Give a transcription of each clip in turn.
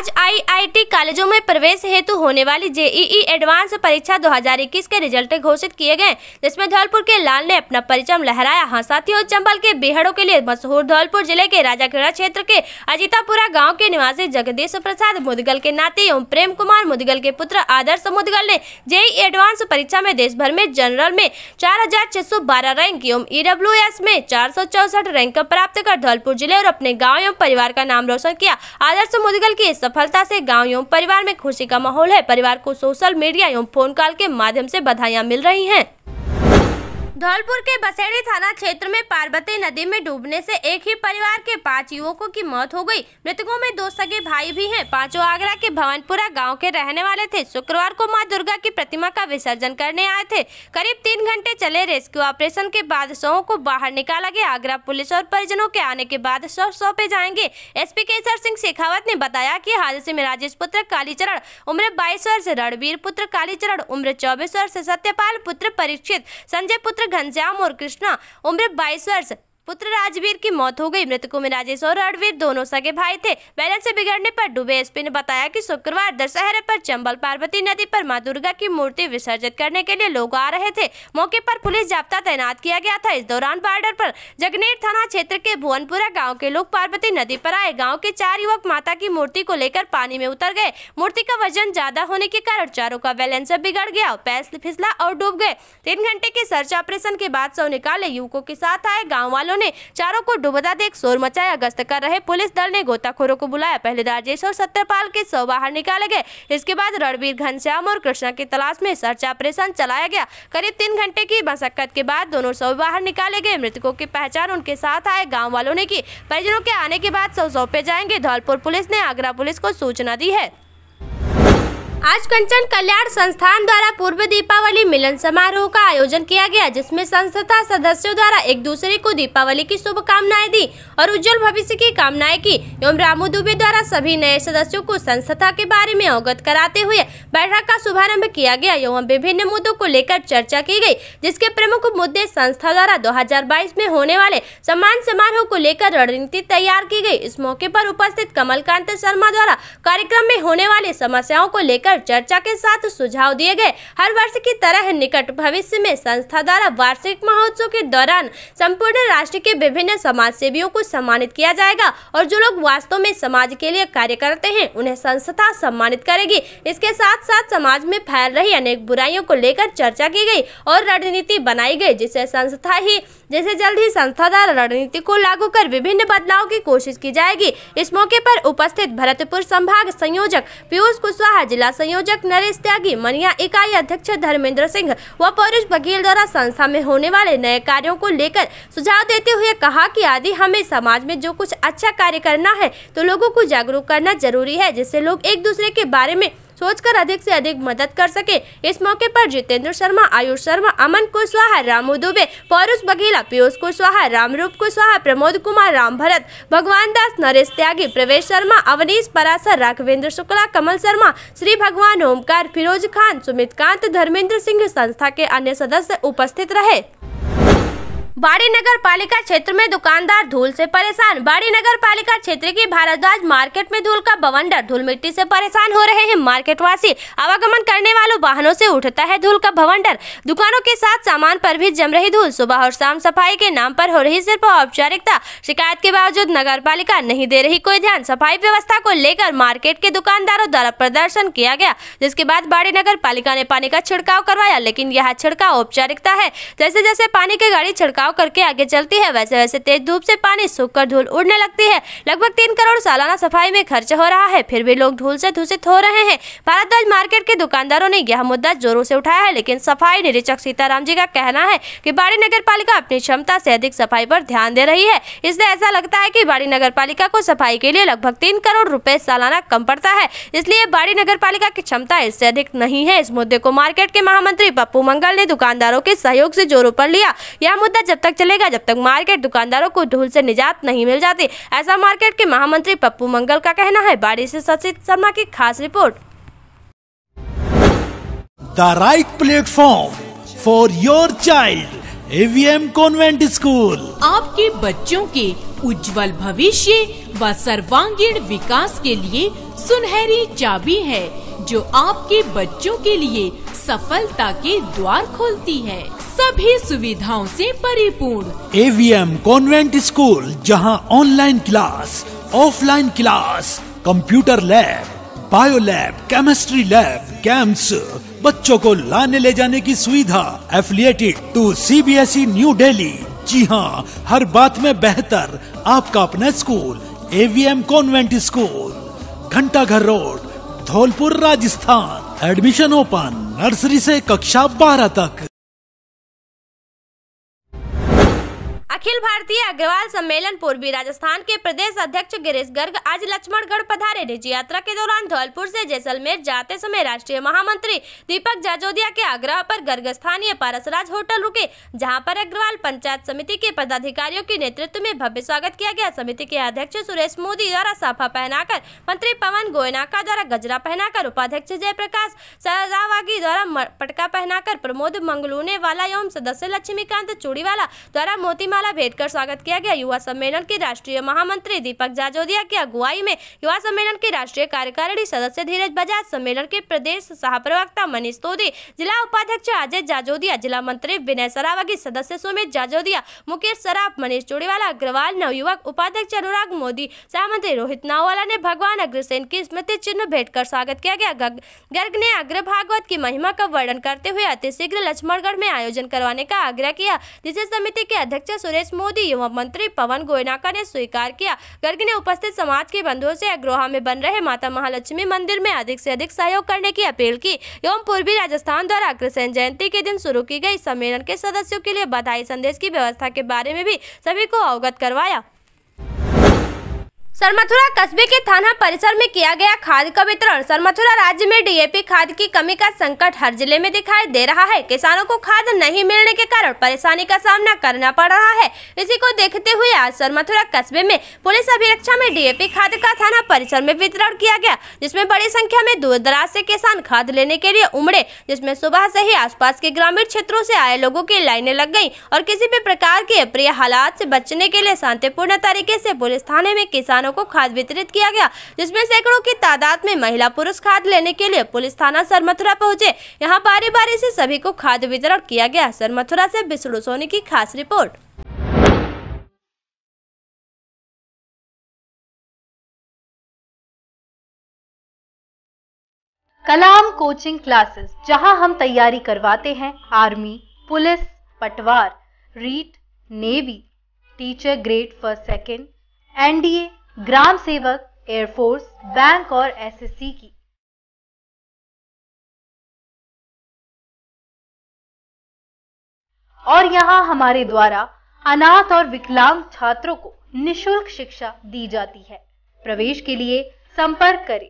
आज आईआईटी कॉलेजों में प्रवेश हेतु होने वाली जेईई एडवांस e e परीक्षा 2021 के रिजल्ट घोषित किए गए जिसमें धौलपुर के लाल ने अपना परिचम लहराया हाँ साथियों चंबल के बेहड़ों के लिए मशहूर धौलपुर जिले के राजाखेड़ा क्षेत्र के अजितापुरा गाँव के निवासी जगदीश प्रसाद मुदगल के नाते एवं प्रेम कुमार मुदगल के पुत्र आदर्श मुदगल ने जेई एडवांस e परीक्षा में देश भर में जनरल में चार रैंक एवं ईडब्ल्यू में चार रैंक प्राप्त कर धौलपुर जिले और अपने गाँव एवं परिवार का नाम रोशन किया आदर्श मुदगल की इस सफलता से गांव एवं परिवार में खुशी का माहौल है परिवार को सोशल मीडिया एवं फोन कॉल के माध्यम से बधाइयां मिल रही हैं धौलपुर के बसेड़ी थाना क्षेत्र में पार्वती नदी में डूबने से एक ही परिवार के पांच युवकों की मौत हो गई मृतकों में दो सगे भाई भी हैं पांचों आगरा के भवनपुरा गांव के रहने वाले थे शुक्रवार को मां दुर्गा की प्रतिमा का विसर्जन करने आए थे करीब तीन घंटे चले रेस्क्यू ऑपरेशन के बाद शवों को बाहर निकाला गया आगरा पुलिस और परिजनों के आने के बाद शव सौंपे जाएंगे एस पी केसर सिंह शेखावत ने बताया की हादसे में राजेश पुत्र कालीचरण उम्र बाईस वर्ष रणवीर पुत्र कालीचरण उम्र चौबीस वर्ष सत्यपाल पुत्र परीक्षित संजय पुत्र घनश्याम और कृष्णा उम्र 22 वर्ष पुत्र राजवीर की मौत हो गई मृतकों में राजेश और रणवीर दोनों सगे भाई थे बैलेंस से बिगड़ने पर डूबे एसपी ने बताया कि शुक्रवार दशहरे पर चंबल पार्वती नदी पर माँ दुर्गा की मूर्ति विसर्जित करने के लिए लोग आ रहे थे मौके पर पुलिस जाब्ता तैनात किया गया था इस दौरान बॉर्डर पर जगनेर थाना क्षेत्र के भुवनपुरा गाँव के लोग पार्वती नदी पर आए गाँव के चार युवक माता की मूर्ति को लेकर पानी में उतर गए मूर्ति का वजन ज्यादा होने के कारण चारों का बैलेंस बिगड़ गया पैस फिसला और डूब गए तीन घंटे के सर्च ऑपरेशन के बाद सौ निकाले युवकों के साथ आए गाँव वालों ने चारों को डुबता देख शोर मचाया गश्त कर रहे पुलिस दल ने गोताखोरों को बुलाया पहले राजेश और सत्यपाल के सौ बाहर निकाले गए इसके बाद रणबीर घनश्याम और कृष्णा की तलाश में सर्च ऑपरेशन चलाया गया करीब तीन घंटे की मशक्कत के बाद दोनों सौ बाहर निकाले गए मृतकों की पहचान उनके साथ आए गाँव वालों ने की परिजनों के आने के बाद सौ सौंपे जाएंगे धौलपुर पुलिस ने आगरा पुलिस को सूचना दी है आज कंचन कल्याण संस्थान द्वारा पूर्व दीपावली मिलन समारोह का आयोजन किया गया जिसमें संस्था सदस्यों द्वारा एक दूसरे को दीपावली की शुभकामनाएं दी और उज्जवल भविष्य की कामनाएं की एवं रामू दुबे द्वारा सभी नए सदस्यों को संस्था के बारे में अवगत कराते हुए बैठक का शुभारम्भ किया गया एवं विभिन्न मुद्दों को लेकर चर्चा की गयी जिसके प्रमुख मुद्दे संस्था द्वारा दो में होने वाले सम्मान समारोह को लेकर रणनीति तैयार की गयी इस मौके आरोप उपस्थित कमलकांत शर्मा द्वारा कार्यक्रम में होने वाली समस्याओं को लेकर लेकर चर्चा के साथ सुझाव दिए गए हर वर्ष की तरह निकट भविष्य में संस्था द्वारा वार्षिक महोत्सव के दौरान संपूर्ण राष्ट्र के विभिन्न समाज सेवियों को सम्मानित किया जाएगा और जो लोग वास्तव में समाज के लिए कार्य करते हैं उन्हें संस्था सम्मानित करेगी इसके साथ साथ समाज में फैल रही अनेक बुराइयों को लेकर चर्चा की गई और रणनीति बनाई गई जिसे संस्था ही जिसे जल्द ही संस्था द्वारा रणनीति को लागू कर विभिन्न बदलाव की कोशिश की जाएगी इस मौके पर उपस्थित भरतपुर संभाग संयोजक पीयूष कुशवाहा जिला संयोजक नरेश त्यागी मनिया इकाई अध्यक्ष धर्मेंद्र सिंह व पौरुष बघेल द्वारा संस्था में होने वाले नए कार्यों को लेकर सुझाव देते हुए कहा कि आदि हमें समाज में जो कुछ अच्छा कार्य करना है तो लोगों को जागरूक करना जरूरी है जिससे लोग एक दूसरे के बारे में सोचकर अधिक से अधिक मदद कर सके इस मौके पर जितेंद्र शर्मा आयुष शर्मा अमन कुशवाहा रामू दुबे पौरुष बघेला पीयूष कुशवाहा रामरूप कुशवाहा प्रमोद कुमार राम भरत भगवान दास नरेश त्यागी प्रवेश शर्मा अवनीश परासर राघवेंद्र शुक्ला कमल शर्मा श्री भगवान ओमकार फिरोज खान सुमित कांत धर्मेंद्र सिंह संस्था के अन्य सदस्य उपस्थित रहे बाड़ी नगर पालिका क्षेत्र में दुकानदार धूल से परेशान बाड़ी नगर पालिका क्षेत्र की भारद्वाज मार्केट में धूल का भवंडर धूल मिट्टी से परेशान हो रहे हैं मार्केट वासी आवागमन करने वालों वाहनों से उठता है धूल का भवंडर दुकानों के साथ सामान पर भी जम रही धूल सुबह और शाम सफाई के नाम पर हो रही सिर्फ औपचारिकता शिकायत के बावजूद नगर पालिका नहीं दे रही कोई ध्यान सफाई व्यवस्था को लेकर मार्केट के दुकानदारों द्वारा प्रदर्शन किया गया जिसके बाद बाड़ी नगर पालिका ने पानी का छिड़काव करवाया लेकिन यह छिड़काव औपचारिकता है जैसे जैसे पानी की गाड़ी छिड़काव बचाव करके आगे चलती है वैसे वैसे तेज धूप से पानी सूख कर धूल उड़ने लगती है लगभग तीन करोड़ सालाना सफाई में खर्च हो रहा है फिर भी लोग धूल से दूषित हो रहे हैं भारद्वाज मार्केट के दुकानदारों ने यह मुद्दा जोरों से उठाया है लेकिन सफाई निरीक्षक सीताराम जी का कहना है की बाड़ी नगर पालिका अपनी क्षमता ऐसी अधिक सफाई आरोप ध्यान दे रही है इसलिए ऐसा लगता है की बाड़ी नगर पालिका को सफाई के लिए लगभग तीन करोड़ रूपए सालाना कम पड़ता है इसलिए बाड़ी नगर पालिका की क्षमता इससे अधिक नहीं है इस मुद्दे को मार्केट के महामंत्री पप्पू मंगल ने दुकानदारों के सहयोग से जोरों पर लिया यह मुद्दा जब तक चलेगा जब तक मार्केट दुकानदारों को धूल से निजात नहीं मिल जाती ऐसा मार्केट के महामंत्री पप्पू मंगल का कहना है बारिश ऐसी शशि शर्मा की खास report the right platform for your child AVM convent school आपके बच्चों के उज्जवल भविष्य व सर्वांगीण विकास के लिए सुनहरी चाबी है जो आपके बच्चों के लिए सफलता के द्वार खोलती है सभी सुविधाओं से परिपूर्ण एवीएम कॉन्वेंट स्कूल जहां online class offline class computer lab bio lab chemistry lab campus बच्चों को लाने ले जाने की सुविधा affiliated to CBSE new Delhi जी हाँ हर बात में बेहतर आपका अपना school AVM convent school Ghanta Ghar road Dhaulpur Rajasthan admission open nursery से कक्षा बारह तक अखिल भारतीय अग्रवाल सम्मेलन पूर्वी राजस्थान के प्रदेश अध्यक्ष गिरीश गर्ग आज लक्ष्मणगढ़ पधारे निजी यात्रा के दौरान धौलपुर से जैसलमेर जाते समय राष्ट्रीय महामंत्री दीपक जाजोदिया के आग्रह पर गर्ग स्थानीय पारसराज होटल रुके जहां पर अग्रवाल पंचायत समिति के पदाधिकारियों के नेतृत्व में भव्य स्वागत किया गया समिति के अध्यक्ष सुरेश मोदी द्वारा साफा पहनाकर मंत्री पवन गोयनाका द्वारा गजरा पहनाकर उपाध्यक्ष जयप्रकाश सजावागी द्वारा पटका पहनाकर प्रमोद मंगलूने वाला एवं सदस्य लक्ष्मीकांत चूड़ीवाला द्वारा मोतीमाला द्वारा भेंट कर स्वागत किया गया युवा सम्मेलन के राष्ट्रीय महामंत्री दीपक जाजोदिया की अगुवाई में युवा सम्मेलन के राष्ट्रीय कार्यकारिणी सदस्य धीरज बजाज सम्मेलन के प्रदेश सह प्रवक्ता मनीष तोदी जिला उपाध्यक्ष अजय जाजोदिया जिला मंत्री विनय सरावगी सदस्य सुमित जाजोदिया मुकेश सराफ मनीष चुड़ीवाला अग्रवाल नवयुवक उपाध्यक्ष अनुराग मोदी सहमंत्री रोहित नाववाला ने भगवान अग्रसेन की स्मृति चिन्ह भेंट कर स्वागत किया गया गर्ग ने अग्र भागवत की महिमा का वर्णन करते हुए अतिशीघ्र लक्ष्मणगढ़ में आयोजन करवाने का आग्रह किया जिसे समिति के अध्यक्ष सुरेश नरेश मोदी युवा मंत्री पवन गोयनाका ने स्वीकार किया गर्ग ने उपस्थित समाज के बंधुओं से अग्रोहा में बन रहे माता महालक्ष्मी मंदिर में अधिक से अधिक सहयोग करने की अपील की एवं पूर्वी राजस्थान द्वारा अग्रसेन जयंती के दिन शुरू की गई सम्मेलन के सदस्यों के लिए बधाई संदेश की व्यवस्था के बारे में भी सभी को अवगत करवाया सरमथुरा कस्बे के थाना परिसर में किया गया खाद का वितरण सरमथुरा राज्य में डीएपी खाद की कमी का संकट हर जिले में दिखाई दे रहा है किसानों को खाद नहीं मिलने के कारण परेशानी का सामना करना पड़ रहा है इसी को देखते हुए आज सरमथुरा कस्बे में पुलिस अभिरक्षा में डीएपी खाद का थाना परिसर में वितरण किया गया जिसमे बड़ी संख्या में दूर दराज ऐसी किसान खाद लेने के लिए उमड़े जिसमे सुबह से ही आस के ग्रामीण क्षेत्रों से आए लोगों की लाइने लग गयी और किसी भी प्रकार के अप्रिय हालात से बचने के लिए शांतिपूर्ण तरीके से पुलिस थाने में किसानों किसानों को खाद वितरित किया गया जिसमें सैकड़ों की तादाद में महिला पुरुष खाद लेने के लिए पुलिस थाना सरमथुरा पहुंचे यहाँ बारी बारी से सभी को खाद वितरण किया गया सरमथुरा ऐसी बिस्ड़ू सोनी की खास रिपोर्ट कलाम कोचिंग क्लासेस जहां हम तैयारी करवाते हैं आर्मी पुलिस पटवार REET navy teacher grade first second NDA ग्राम सेवक एयरफोर्स बैंक और एसएससी की और यहाँ हमारे द्वारा अनाथ और विकलांग छात्रों को निशुल्क शिक्षा दी जाती है प्रवेश के लिए संपर्क करें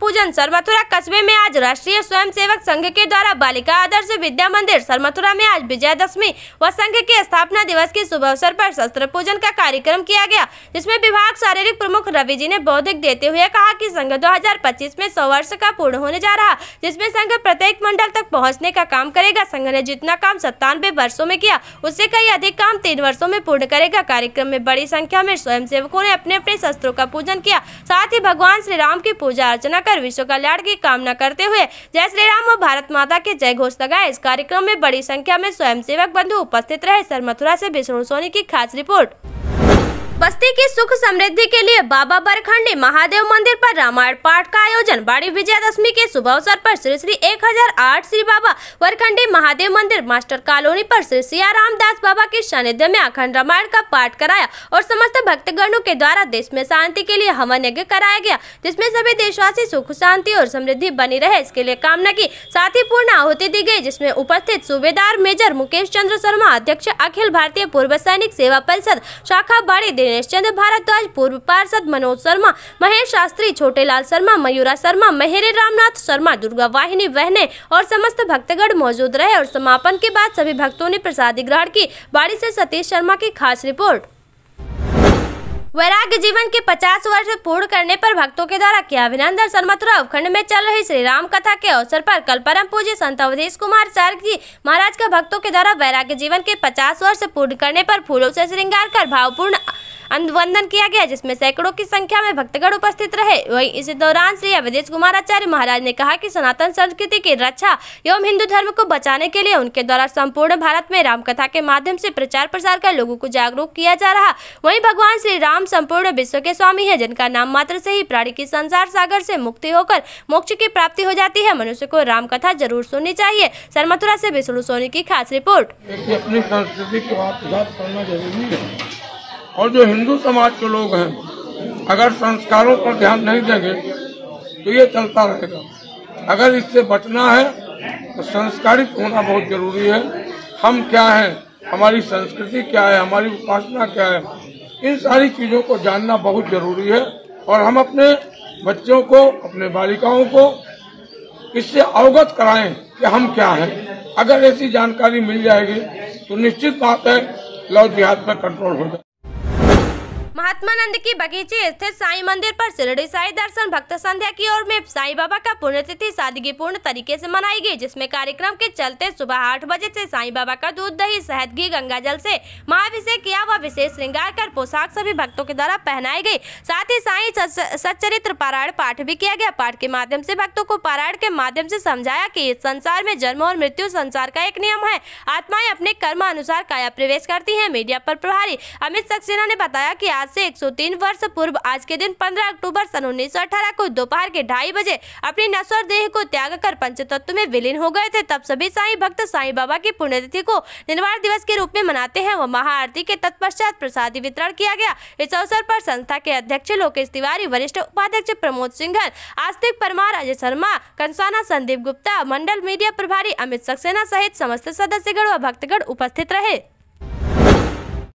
पूजन सरमथुरा कस्बे में आज राष्ट्रीय स्वयंसेवक संघ के द्वारा बालिका आदर्श विद्या मंदिर सरमथुरा में आज विजयादशमी व संघ के स्थापना दिवस के शुभ अवसर पर शस्त्र पूजन का कार्यक्रम किया गया जिसमें विभाग शारीरिक प्रमुख रवि जी ने बौद्धिक देते हुए कहा कि संघ 2025 में सौ वर्ष का पूर्ण होने जा रहा जिसमे संघ प्रत्येक मंडल तक पहुँचने का काम करेगा संघ ने जितना काम सत्तानवे वर्षो में किया उससे कई अधिक काम तीन वर्षो में पूर्ण करेगा कार्यक्रम में बड़ी संख्या में स्वयं ने अपने अपने शस्त्रों का पूजन किया साथ ही भगवान श्री राम की पूजा अर्चना कर विश्व कल्याण की कामना करते हुए जय श्री राम और भारत माता के जय घोष लगाए इस कार्यक्रम में बड़ी संख्या में स्वयं बंधु उपस्थित रहे सर मथुरा ऐसी विष्णु सोनी की खास रिपोर्ट बस्ती की सुख समृद्धि के लिए बाबा बरखंडी महादेव मंदिर पर रामायण पाठ का आयोजन बड़ी विजयादशमी के शुभ अवसर पर श्री श्री 1008 श्री बाबा बरखंडी महादेव मंदिर मास्टर कॉलोनी पर श्री सिया रामदास बाबा के सानिध्य में अखंड रामायण का पाठ कराया और समस्त भक्तगणों के द्वारा देश में शांति के लिए हवन यज्ञ कराया गया जिसमे सभी देशवासी सुख शांति और समृद्धि बनी रहे इसके लिए कामना की साथ ही पूर्ण आहुति दी गयी जिसमे उपस्थित सूबेदार मेजर मुकेश चंद्र शर्मा अध्यक्ष अखिल भारतीय पूर्व सैनिक सेवा परिषद शाखा बड़ी दिनेश चंद्र भारद्वाज पूर्व पार्षद मनोज शर्मा महेश शास्त्री छोटेलाल शर्मा मयूरा शर्मा मेहरे रामनाथ शर्मा दुर्गा वाहिनी बहने और समस्त भक्तगढ़ मौजूद रहे और समापन के बाद सभी भक्तों ने प्रसादी ग्रहण की बाड़ी से सतीश शर्मा की खास रिपोर्ट वैराग्य जीवन के 50 वर्ष पूर्ण करने पर भक्तों के द्वारा किया अभिनंदन सनमथुरा उपखंड में चल रही श्री राम कथा के अवसर पर कल परम पूज्य संत अवधेश कुमार चार्ग जी महाराज का भक्तों के द्वारा वैराग्य जीवन के 50 वर्ष पूर्ण करने पर फूलों से श्रृंगार कर भावपूर्ण अनुबंधन किया गया जिसमें सैकड़ों की संख्या में भक्तगण उपस्थित रहे वहीं इसी दौरान श्री अवधेश कुमार आचार्य महाराज ने कहा कि सनातन संस्कृति की रक्षा एवं हिंदू धर्म को बचाने के लिए उनके द्वारा संपूर्ण भारत में रामकथा के माध्यम से प्रचार प्रसार कर लोगों को जागरूक किया जा रहा वही भगवान श्री राम संपूर्ण विश्व के स्वामी है जिनका नाम मात्र से ही प्राणी की संसार सागर से मुक्ति होकर मोक्ष की प्राप्ति हो जाती है मनुष्य को रामकथा जरूर सुननी चाहिए सर मथुरा ऐसी विष्णु सोनी की खास रिपोर्ट अपनी संस्कृति को आप करना जरूरी है और जो हिंदू समाज के लोग हैं अगर संस्कारों पर ध्यान नहीं देंगे तो ये चलता रहेगा अगर इससे बचना है तो संस्कारित होना बहुत जरूरी है हम क्या हैं हमारी संस्कृति क्या है हमारी उपासना क्या है इन सारी चीज़ों को जानना बहुत जरूरी है और हम अपने बच्चों को अपने बालिकाओं को इससे अवगत कराएं कि हम क्या हैं अगर ऐसी जानकारी मिल जाएगी तो निश्चित बात है लव जिहाद पर कंट्रोल हो जाए महात्मा नंद की बगीचे स्थित साई मंदिर पर शिरडी साई दर्शन भक्त संध्या की ओर में साई बाबा का पुण्यतिथि पूर्ण तरीके से मनाई गई जिसमें कार्यक्रम के चलते सुबह आठ बजे से साईं बाबा का दूध दही शहद घी गंगा जल से महाभिषेक किया व विशेष श्रृंगार कर पोशाक सभी भक्तों के द्वारा पहनाई गयी साथ ही साई सच्चरित्र पारायण पाठ भी किया गया पाठ के माध्यम से भक्तों को पारायण के माध्यम ऐसी समझाया की इस संसार में जन्म और मृत्यु संसार का एक नियम है आत्माएं अपने कर्म अनुसार काया प्रवेश करती है मीडिया पर प्रभारी अमित सक्सेना ने बताया की आज आज से 103 वर्ष पूर्व आज के दिन 15 अक्टूबर सन उन्नीस को दोपहर के ढाई बजे अपने नश्वर देह को त्याग कर पंचतत्व में विलीन हो गए थे तब सभी साई भक्त साई बाबा की पुण्यतिथि को निर्वाण दिवस के रूप में मनाते हैं व महाआरती के तत्पश्चात प्रसाद वितरण किया गया इस अवसर पर संस्था के अध्यक्ष लोकेश तिवारी वरिष्ठ उपाध्यक्ष प्रमोद सिंघल आस्तिक परमार अजय शर्मा कंसाना संदीप गुप्ता मंडल मीडिया प्रभारी अमित सक्सेना सहित समस्त सदस्यगण व भक्तगण उपस्थित रहे